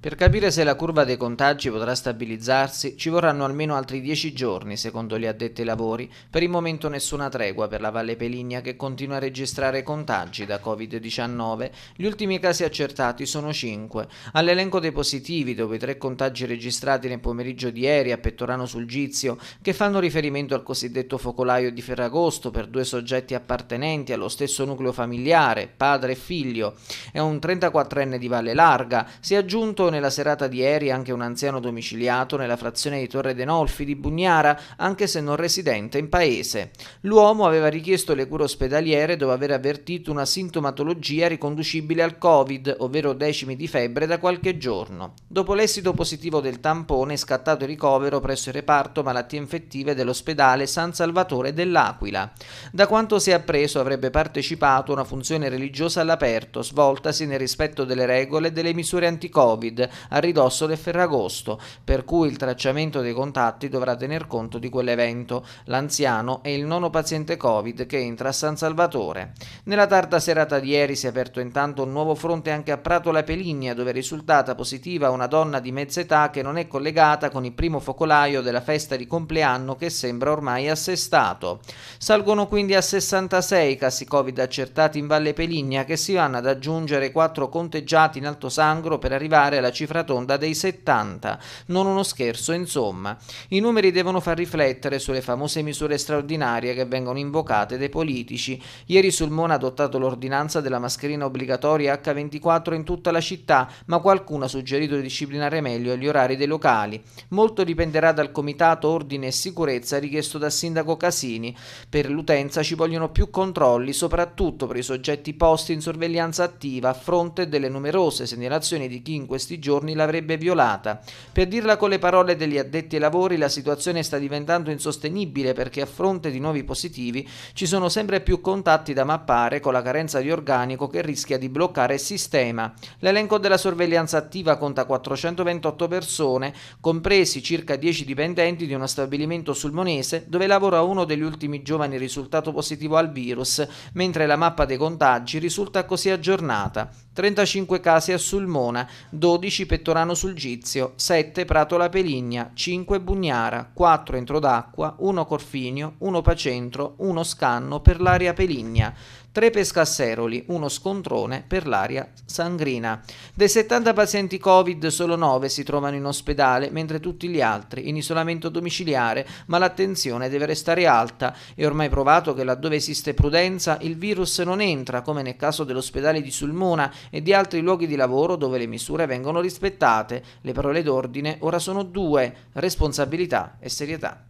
Per capire se la curva dei contagi potrà stabilizzarsi ci vorranno almeno altri 10 giorni, secondo gli addetti ai lavori. Per il momento nessuna tregua per la Valle Peligna che continua a registrare contagi da Covid-19. Gli ultimi casi accertati sono 5. All'elenco dei positivi, dopo i tre contagi registrati nel pomeriggio di ieri a Pettorano sul Gizio, che fanno riferimento al cosiddetto focolaio di Ferragosto per due soggetti appartenenti allo stesso nucleo familiare, padre e figlio, è un 34enne di Valle Larga, si è aggiunto nella serata di ieri anche un anziano domiciliato nella frazione di Torre Denolfi di Bugnara, anche se non residente in paese. L'uomo aveva richiesto le cure ospedaliere dopo aver avvertito una sintomatologia riconducibile al Covid, ovvero decimi di febbre da qualche giorno. Dopo l'esito positivo del tampone è scattato il ricovero presso il reparto malattie infettive dell'ospedale San Salvatore dell'Aquila. Da quanto si è appreso avrebbe partecipato a una funzione religiosa all'aperto, svoltasi nel rispetto delle regole e delle misure anti-Covid a ridosso del Ferragosto, per cui il tracciamento dei contatti dovrà tener conto di quell'evento, l'anziano è il nono paziente Covid che entra a San Salvatore. Nella tarda serata di ieri si è aperto intanto un nuovo fronte anche a Prato La Peligna, dove è risultata positiva una donna di mezza età che non è collegata con il primo focolaio della festa di compleanno che sembra ormai assestato. Salgono quindi a 66 casi Covid accertati in Valle Peligna che si vanno ad aggiungere 4 conteggiati in Alto Sangro per arrivare alla cifra tonda dei 70. Non uno scherzo, insomma. I numeri devono far riflettere sulle famose misure straordinarie che vengono invocate dai politici. Ieri sul Mona adottato l'ordinanza della mascherina obbligatoria H24 in tutta la città, ma qualcuno ha suggerito di disciplinare meglio gli orari dei locali. Molto dipenderà dal Comitato Ordine e Sicurezza richiesto dal Sindaco Casini. Per l'utenza ci vogliono più controlli, soprattutto per i soggetti posti in sorveglianza attiva a fronte delle numerose segnalazioni di chi in questi giorni l'avrebbe violata. Per dirla con le parole degli addetti ai lavori, la situazione sta diventando insostenibile perché a fronte di nuovi positivi ci sono sempre più contatti da mappare particolare con la carenza di organico che rischia di bloccare il sistema. L'elenco della sorveglianza attiva conta 428 persone, compresi circa 10 dipendenti di uno stabilimento sulmonese dove lavora uno degli ultimi giovani risultato positivo al virus, mentre la mappa dei contagi risulta così aggiornata. 35 casi a Sulmona, 12 Pettorano sul Gizio, 7 Prato La Peligna, 5 Bugnara, 4 Entrodacqua, 1 Corfinio, 1 Pacentro, 1 Scanno per l'area Peligna. 3 pescasseroli, 1 scontrone per l'aria sangrina. Dei 70 pazienti Covid solo 9 si trovano in ospedale, mentre tutti gli altri in isolamento domiciliare, ma l'attenzione deve restare alta. È ormai provato che laddove esiste prudenza il virus non entra, come nel caso dell'ospedale di Sulmona, e di altri luoghi di lavoro dove le misure vengono rispettate. Le parole d'ordine ora sono due, responsabilità e serietà.